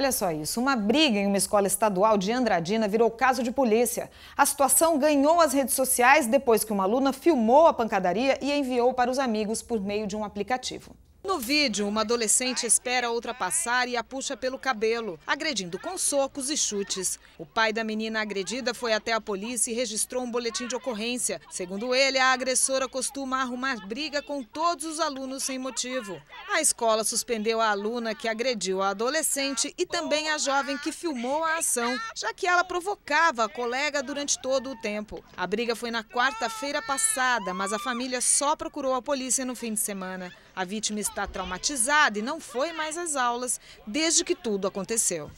Olha só isso, uma briga em uma escola estadual de Andradina virou caso de polícia. A situação ganhou as redes sociais depois que uma aluna filmou a pancadaria e enviou para os amigos por meio de um aplicativo. No vídeo, uma adolescente espera ultrapassar e a puxa pelo cabelo, agredindo com socos e chutes. O pai da menina agredida foi até a polícia e registrou um boletim de ocorrência. Segundo ele, a agressora costuma arrumar briga com todos os alunos sem motivo. A escola suspendeu a aluna que agrediu a adolescente e também a jovem que filmou a ação, já que ela provocava a colega durante todo o tempo. A briga foi na quarta-feira passada, mas a família só procurou a polícia no fim de semana. A vítima está traumatizada e não foi mais às aulas desde que tudo aconteceu.